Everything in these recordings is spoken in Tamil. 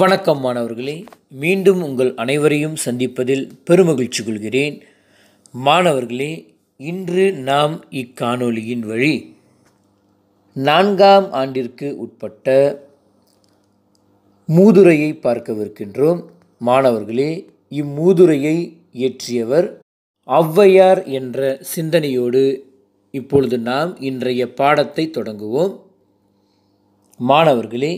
வணக்கம் மாணவர்களே மீண்டும் உங்கள் அனைவரையும் சந்திப்பதில் பெருமகிழ்ச்சி கொள்கிறேன் மாணவர்களே இன்று நாம் இக்காணொலியின் வழி நான்காம் ஆண்டிற்கு உட்பட்ட மூதுரையை பார்க்கவிருக்கின்றோம் மாணவர்களே இம்மூதுரையை இயற்றியவர் ஒளவையார் என்ற சிந்தனையோடு இப்பொழுது நாம் இன்றைய பாடத்தை தொடங்குவோம் மாணவர்களே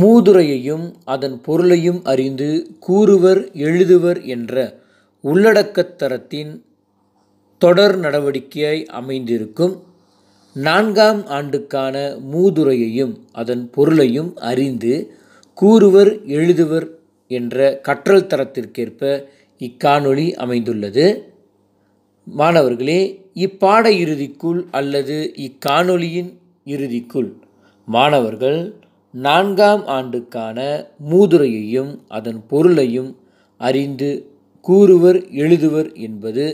மூதுரையையும் அதன் பொருளையும் அறிந்து கூறுவர் எழுதுவர் என்ற உள்ளடக்கத்தரத்தின் தொடர் நடவடிக்கையாய் அமைந்திருக்கும் நான்காம் ஆண்டுக்கான மூதுரையையும் அதன் பொருளையும் அறிந்து கூறுவர் எழுதுவர் என்ற கற்றல் தரத்திற்கேற்ப இக்காணொளி அமைந்துள்ளது மாணவர்களே இப்பாட இறுதிக்குள் அல்லது இக்காணொளியின் இறுதிக்குள் மாணவர்கள் நான்காம் ஆண்டுக்கான மூதுரையையும் அதன் பொருளையும் அறிந்து கூறுவர் எழுதுவர் என்பது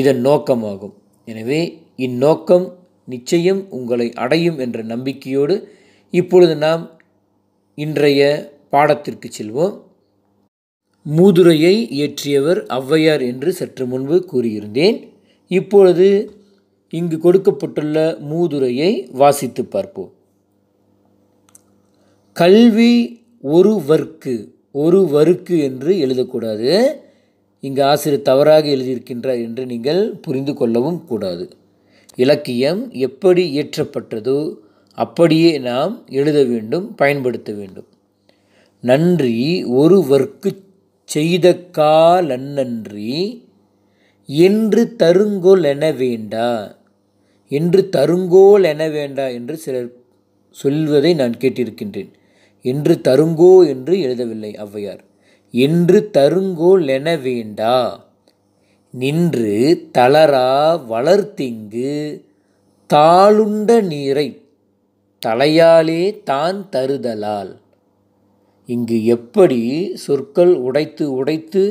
இதன் நோக்கமாகும் எனவே இந்நோக்கம் நிச்சயம் உங்களை அடையும் என்ற நம்பிக்கையோடு இப்பொழுது நாம் இன்றைய பாடத்திற்கு செல்வோம் மூதுரையை இயற்றியவர் ஔவையார் என்று சற்று முன்பு கூறியிருந்தேன் இப்பொழுது இங்கு கொடுக்கப்பட்டுள்ள மூதுரையை வாசித்து பார்ப்போம் கல்வி ஒரு வர்க்கு ஒரு வர்க்கு என்று எழுதக்கூடாது இங்கு ஆசிரியர் தவறாக எழுதியிருக்கின்றார் என்று நீங்கள் புரிந்து கொள்ளவும் கூடாது இலக்கியம் எப்படி இயற்றப்பட்டதோ அப்படியே நாம் எழுத வேண்டும் பயன்படுத்த வேண்டும் நன்றி ஒரு வர்க்கு செய்த காலன்னன்றி என்று தருங்கோல் என வேண்டா என்று தருங்கோல் என வேண்டா என்று சிலர் சொல்வதை நான் கேட்டிருக்கின்றேன் என்று தருங்கோ என்று எழுதவில்லை ஔவையார் என்று தருங்கோ லென வேண்டா நின்று தளரா வளர்த்திங்கு தாளுண்ட நீரை தலையாலே தான் தருதலால் இங்கு எப்படி சொற்கள் உடைத்து உடைத்து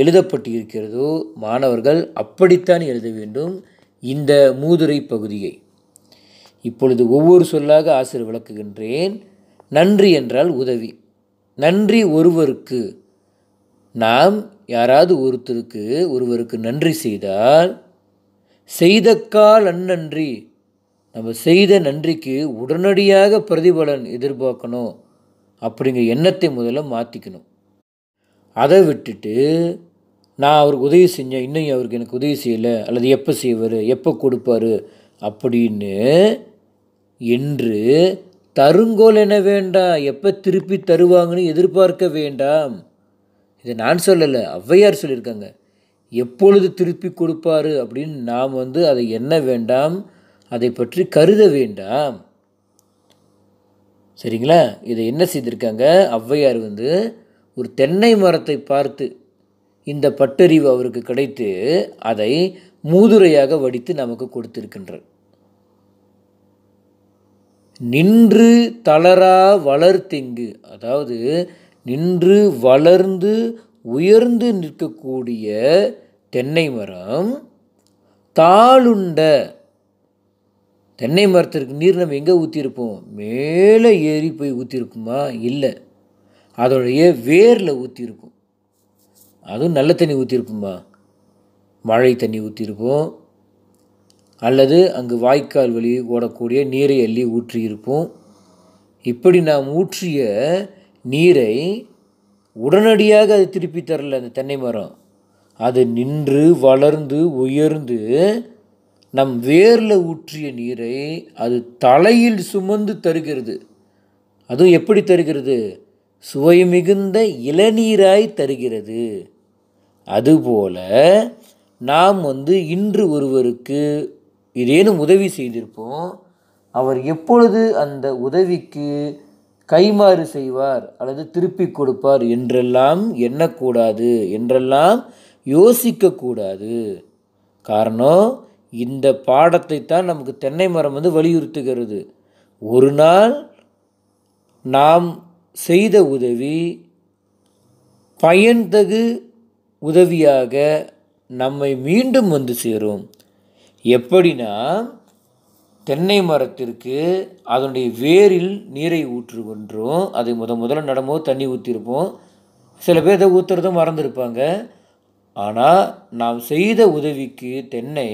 எழுதப்பட்டிருக்கிறதோ மாணவர்கள் அப்படித்தான் எழுத வேண்டும் இந்த மூதுரை பகுதியை இப்பொழுது ஒவ்வொரு சொல்லாக ஆசிரியர் விளக்குகின்றேன் நன்றி என்றால் உதவி நன்றி ஒருவருக்கு நாம் யாராவது ஒருத்தருக்கு ஒருவருக்கு நன்றி செய்தால் செய்தக்கால் அந்நன்றி நம்ம செய்த நன்றிக்கு உடனடியாக பிரதிபலன் எதிர்பார்க்கணும் அப்படிங்கிற எண்ணத்தை முதல்ல மாற்றிக்கணும் அதை விட்டுட்டு நான் அவருக்கு உதவி செஞ்சேன் இன்னும் அவருக்கு எனக்கு உதவி செய்யலை அல்லது எப்போ செய்வார் எப்போ கொடுப்பார் அப்படின்னு என்று தருங்கோல் என்ன வேண்டாம் எப்போ திருப்பி தருவாங்கன்னு எதிர்பார்க்க வேண்டாம் இதை நான் சொல்லலை ஔவையார் சொல்லியிருக்காங்க எப்பொழுது திருப்பி கொடுப்பார் அப்படின்னு நாம் வந்து அதை என்ன வேண்டாம் அதை பற்றி கருத வேண்டாம் சரிங்களா இதை என்ன செய்திருக்காங்க ஔவையார் வந்து ஒரு தென்னை மரத்தை பார்த்து இந்த பட்டறிவு அவருக்கு கிடைத்து அதை மூதுரையாக வடித்து நமக்கு கொடுத்திருக்கின்றார் நின்று தளரா வளர்த்திங்கு அதாவது நின்று வளர்ந்து உயர்ந்து நிற்கக்கூடிய தென்னை மரம் தாளுண்ட தென்னை மரத்திற்கு நீர் நம்ம எங்கே ஊற்றிருப்போம் மேலே ஏறி போய் ஊற்றிருக்குமா இல்லை அதோடைய வேரில் ஊற்றிருக்கும் அதுவும் நல்ல தண்ணி ஊற்றிருப்போமா மழை தண்ணி ஊற்றிருப்போம் அல்லது அங்கு வாய்க்கால் வழி ஓடக்கூடிய நீரை அள்ளி ஊற்றியிருப்போம் இப்படி நாம் ஊற்றிய நீரை உடனடியாக அது திருப்பி தரல அந்த தென்னை மரம் அது நின்று வளர்ந்து உயர்ந்து நம் வேரில் ஊற்றிய நீரை அது தலையில் சுமந்து தருகிறது அதுவும் எப்படி தருகிறது சுவை மிகுந்த இளநீராய் தருகிறது அதுபோல நாம் வந்து இன்று ஒருவருக்கு ஏதேனும் உதவி செய்திருப்போம் அவர் எப்பொழுது அந்த உதவிக்கு கைமாறு செய்வார் அல்லது திருப்பி கொடுப்பார் என்றெல்லாம் எண்ணக்கூடாது என்றெல்லாம் யோசிக்கக்கூடாது காரணம் இந்த பாடத்தை தான் நமக்கு தென்னை மரம் வந்து வலியுறுத்துகிறது ஒரு நாள் நாம் செய்த உதவி பயன்தகு உதவியாக நம்மை மீண்டும் வந்து சேரும் எப்படின்னா தென்னை மரத்திற்கு அதனுடைய வேரில் நீரை ஊற்றுகின்றோம் அதை முத முதல்ல நடும்போது தண்ணி ஊற்றிருப்போம் சில பேர் இதை ஊற்றுறதும் மறந்துருப்பாங்க ஆனால் நாம் செய்த உதவிக்கு தென்னை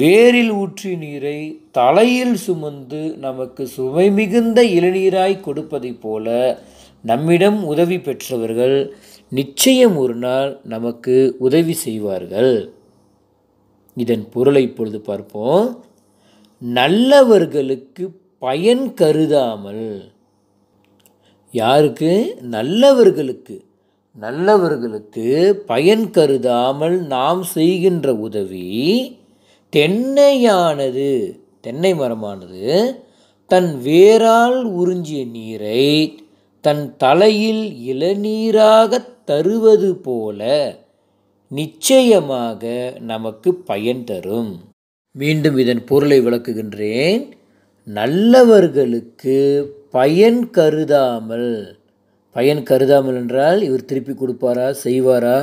வேரில் ஊற்றி நீரை தலையில் சுமந்து நமக்கு சுவை மிகுந்த இளநீராய் கொடுப்பதைப் போல நம்மிடம் உதவி பெற்றவர்கள் நிச்சயம் ஒரு நாள் நமக்கு உதவி செய்வார்கள் இதன் பொருளை இப்பொழுது பார்ப்போம் நல்லவர்களுக்கு பயன் கருதாமல் யாருக்கு நல்லவர்களுக்கு நல்லவர்களுக்கு பயன் கருதாமல் நாம் செய்கின்ற உதவி தென்னையானது தென்னை மரமானது தன் வேரால் உறிஞ்சிய நீரை தன் தலையில் இளநீராக தருவது போல நிச்சயமாக நமக்கு பயன் தரும் மீண்டும் இதன் பொருளை விளக்குகின்றேன் நல்லவர்களுக்கு பயன் கருதாமல் பயன் கருதாமல் என்றால் இவர் திருப்பி கொடுப்பாரா செய்வாரா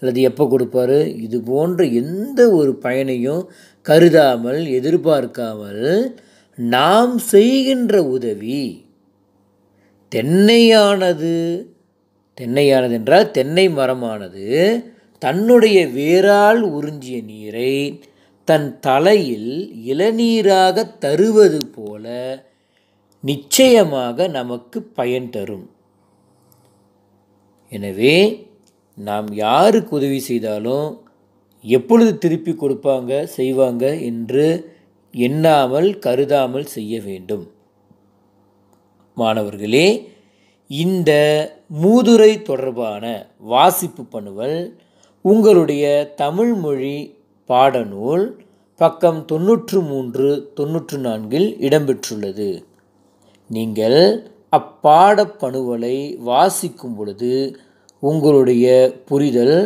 அல்லது எப்போ கொடுப்பார் இது போன்ற எந்த ஒரு பயனையும் கருதாமல் எதிர்பார்க்காமல் நாம் செய்கின்ற உதவி தென்னையானது தென்னையானது என்றால் தென்னை மரமானது தன்னுடைய வேரால் உறிஞ்சிய நீரை தன் தலையில் இளநீராக தருவது போல நிச்சயமாக நமக்கு பயன் தரும் எனவே நாம் யாருக்கு உதவி செய்தாலும் எப்பொழுது திருப்பி கொடுப்பாங்க செய்வாங்க என்று எண்ணாமல் கருதாமல் செய்ய வேண்டும் மாணவர்களே இந்த மூதுரை தொடர்பான வாசிப்பு பணுவல் உங்களுடைய தமிழ்மொழி பாடநூல் பக்கம் தொன்னூற்று மூன்று தொன்னூற்று நான்கில் இடம்பெற்றுள்ளது நீங்கள் அப்பாட பணுவலை வாசிக்கும் பொழுது உங்களுடைய புரிதல்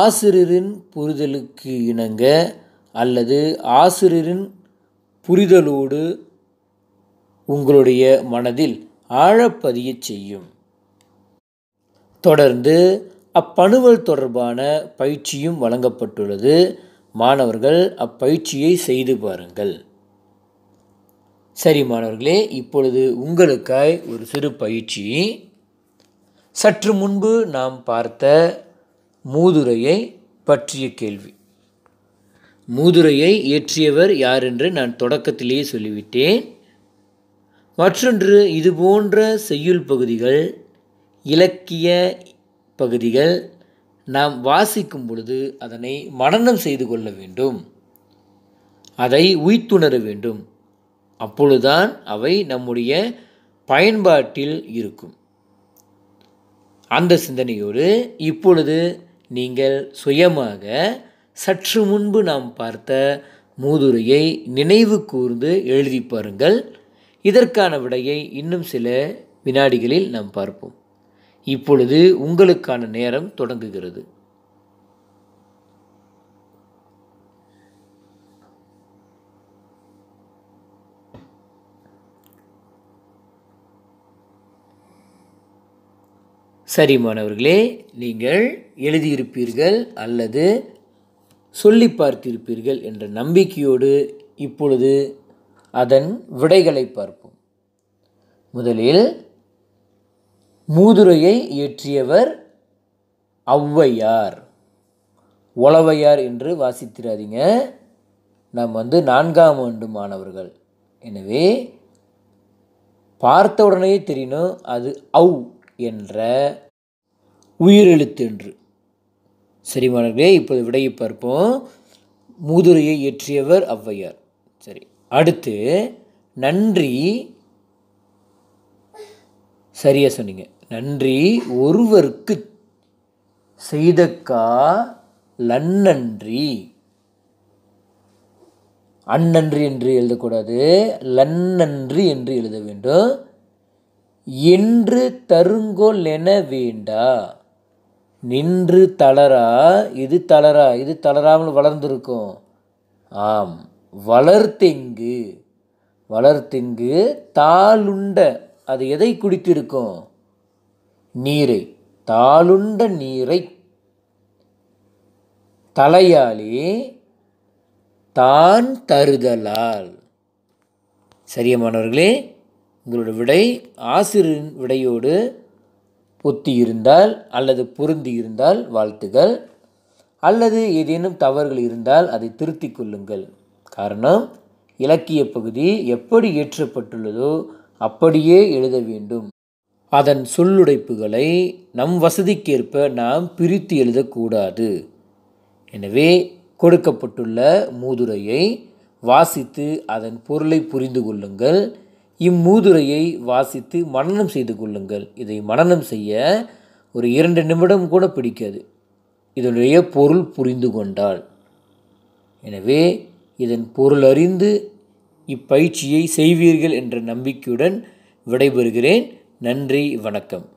ஆசிரியரின் புரிதலுக்கு இணங்க அல்லது ஆசிரியரின் புரிதலோடு உங்களுடைய மனதில் ஆழப்பதிய செய்யும் தொடர்ந்து அப்பணுவல் தொடர்பான பயிற்சியும் வழங்கப்பட்டுள்ளது மாணவர்கள் அப்பயிற்சியை செய்து பாருங்கள் சரி மாணவர்களே இப்பொழுது உங்களுக்காய் ஒரு சிறு பயிற்சி சற்று முன்பு நாம் பார்த்த மூதுரையை பற்றிய கேள்வி மூதுரையை இயற்றியவர் யார் என்று நான் தொடக்கத்திலேயே சொல்லிவிட்டேன் மற்றொன்று இதுபோன்ற செய்யுள் பகுதிகள் இலக்கிய பகுதிகள் நாம் வாசிக்கும் பொழுது அதனை மனநம் செய்து கொள்ள வேண்டும் அதை உய்த்துணர வேண்டும் அப்பொழுதுதான் அவை நம்முடைய பயன்பாட்டில் இருக்கும் அந்த சிந்தனையோடு இப்பொழுது நீங்கள் சுயமாக சற்று முன்பு நாம் பார்த்த மூதுரையை நினைவு கூர்ந்து எழுதி பாருங்கள் இதற்கான விடையை இன்னும் சில வினாடிகளில் நாம் பார்ப்போம் இப்பொழுது உங்களுக்கான நேரம் தொடங்குகிறது சரி மாணவர்களே நீங்கள் எழுதியிருப்பீர்கள் அல்லது சொல்லி பார்த்திருப்பீர்கள் என்ற நம்பிக்கையோடு இப்பொழுது அதன் விடைகளை பார்ப்போம் முதலில் மூதுரையை இயற்றியவர் ஔவையார் ஒளவையார் என்று வாசித்திராதீங்க நாம் வந்து நான்காம் ஆண்டு மாணவர்கள் எனவே பார்த்த உடனே தெரியணும் அது ஔ என்ற உயிரெழுத்து என்று சரி மாணவர்களே இப்போது விடையை பார்ப்போம் மூதுரையை இயற்றியவர் ஔவையார் சரி அடுத்து நன்றி சரியாக சொன்னீங்க நன்றி ஒருவருக்கு செய்தக்கா லன்னன்றி அன்னன்றி என்று எழுதக்கூடாது லன்னன்றி என்று எழுத வேண்டும் என்று தருங்கோல் என வேண்டா நின்று தளரா இது தளரா இது தளராமல் வளர்ந்துருக்கும் ஆம் வளர்த்தெங்கு வளர்த்தெங்கு தாளுண்ட அது எதை குடித்திருக்கும் நீரை தாளுண்ட நீரை தலையாலே தான் தருதலால் சரியமானவர்களே உங்களோட விடை ஆசிரியரின் விடையோடு ஒத்தி இருந்தால் அல்லது பொருந்தி இருந்தால் வாழ்த்துகள் அல்லது ஏதேனும் தவறுகள் இருந்தால் அதை திருத்தி கொள்ளுங்கள் காரணம் இலக்கிய பகுதி எப்படி இயற்றப்பட்டுள்ளதோ அப்படியே எழுத வேண்டும் அதன் சொல்லுடைப்புகளை நம் வசதிக்கேற்ப நாம் பிரித்து எழுதக்கூடாது எனவே கொடுக்கப்பட்டுள்ள மூதுரையை வாசித்து அதன் பொருளை புரிந்து கொள்ளுங்கள் இம்மூதுரையை வாசித்து மனநம் செய்து கொள்ளுங்கள் இதை மனநம் செய்ய ஒரு இரண்டு நிமிடம் கூட பிடிக்காது இதனுடைய பொருள் புரிந்து கொண்டால் எனவே இதன் பொருள் அறிந்து இப்பயிற்சியை செய்வீர்கள் என்ற நம்பிக்கையுடன் விடைபெறுகிறேன் நன்றி வணக்கம்